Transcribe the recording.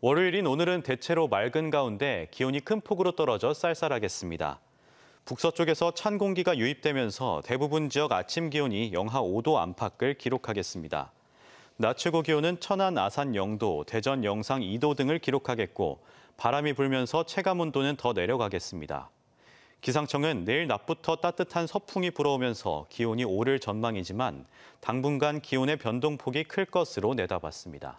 월요일인 오늘은 대체로 맑은 가운데 기온이 큰 폭으로 떨어져 쌀쌀하겠습니다. 북서쪽에서 찬 공기가 유입되면서 대부분 지역 아침 기온이 영하 5도 안팎을 기록하겠습니다. 낮 최고 기온은 천안 아산 0도, 대전 영상 2도 등을 기록하겠고 바람이 불면서 체감 온도는 더 내려가겠습니다. 기상청은 내일 낮부터 따뜻한 서풍이 불어오면서 기온이 오를 전망이지만 당분간 기온의 변동폭이 클 것으로 내다봤습니다.